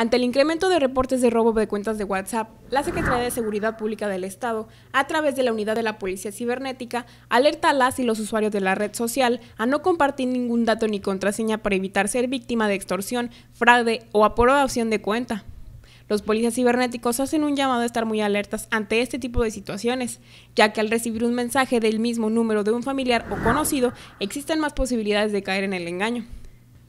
Ante el incremento de reportes de robo de cuentas de WhatsApp, la Secretaría de Seguridad Pública del Estado, a través de la Unidad de la Policía Cibernética, alerta a las y los usuarios de la red social a no compartir ningún dato ni contraseña para evitar ser víctima de extorsión, fraude o aprobación de cuenta. Los policías cibernéticos hacen un llamado a estar muy alertas ante este tipo de situaciones, ya que al recibir un mensaje del mismo número de un familiar o conocido, existen más posibilidades de caer en el engaño.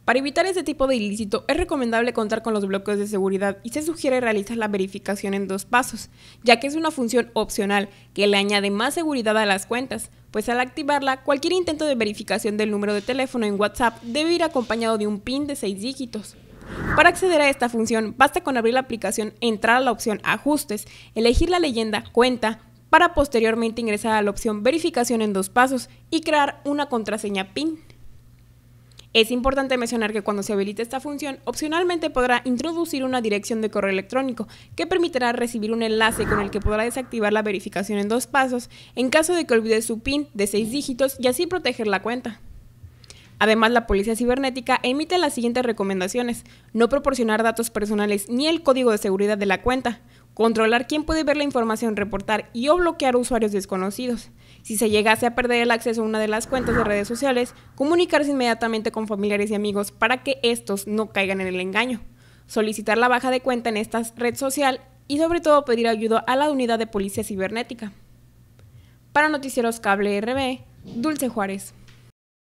Para evitar este tipo de ilícito es recomendable contar con los bloques de seguridad y se sugiere realizar la verificación en dos pasos, ya que es una función opcional que le añade más seguridad a las cuentas, pues al activarla cualquier intento de verificación del número de teléfono en WhatsApp debe ir acompañado de un PIN de 6 dígitos. Para acceder a esta función, basta con abrir la aplicación, entrar a la opción Ajustes, elegir la leyenda Cuenta, para posteriormente ingresar a la opción Verificación en dos pasos y crear una contraseña PIN. Es importante mencionar que cuando se habilite esta función, opcionalmente podrá introducir una dirección de correo electrónico que permitirá recibir un enlace con el que podrá desactivar la verificación en dos pasos en caso de que olvide su PIN de seis dígitos y así proteger la cuenta. Además, la Policía Cibernética emite las siguientes recomendaciones. No proporcionar datos personales ni el código de seguridad de la cuenta controlar quién puede ver la información, reportar y o bloquear usuarios desconocidos. Si se llegase a perder el acceso a una de las cuentas de redes sociales, comunicarse inmediatamente con familiares y amigos para que estos no caigan en el engaño. Solicitar la baja de cuenta en esta red social y sobre todo pedir ayuda a la unidad de policía cibernética. Para Noticieros Cable RB, Dulce Juárez.